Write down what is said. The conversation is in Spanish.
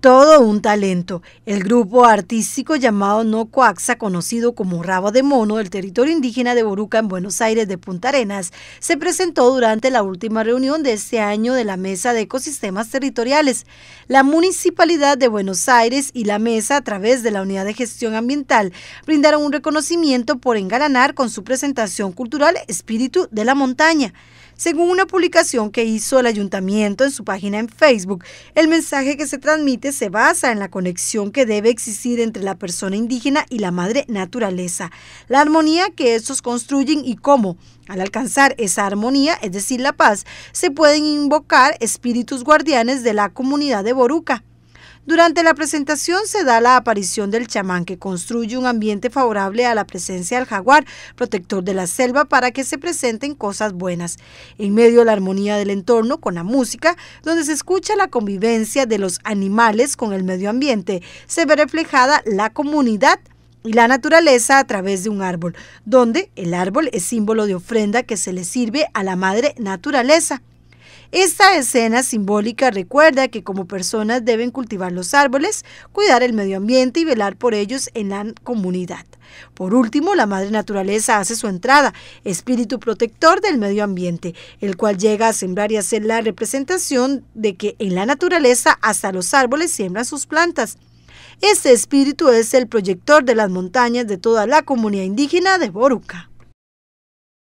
todo un talento. El grupo artístico llamado No Coaxa, conocido como Rabo de Mono, del territorio indígena de Boruca en Buenos Aires de Punta Arenas, se presentó durante la última reunión de este año de la Mesa de Ecosistemas Territoriales. La Municipalidad de Buenos Aires y la Mesa, a través de la Unidad de Gestión Ambiental, brindaron un reconocimiento por engalanar con su presentación cultural Espíritu de la Montaña. Según una publicación que hizo el ayuntamiento en su página en Facebook, el mensaje que se transmite se basa en la conexión que debe existir entre la persona indígena y la madre naturaleza, la armonía que estos construyen y cómo, al alcanzar esa armonía, es decir, la paz, se pueden invocar espíritus guardianes de la comunidad de Boruca. Durante la presentación se da la aparición del chamán que construye un ambiente favorable a la presencia del jaguar, protector de la selva, para que se presenten cosas buenas. En medio de la armonía del entorno con la música, donde se escucha la convivencia de los animales con el medio ambiente, se ve reflejada la comunidad y la naturaleza a través de un árbol, donde el árbol es símbolo de ofrenda que se le sirve a la madre naturaleza. Esta escena simbólica recuerda que como personas deben cultivar los árboles, cuidar el medio ambiente y velar por ellos en la comunidad. Por último, la madre naturaleza hace su entrada, espíritu protector del medio ambiente, el cual llega a sembrar y hacer la representación de que en la naturaleza hasta los árboles siembran sus plantas. Este espíritu es el proyector de las montañas de toda la comunidad indígena de Boruca.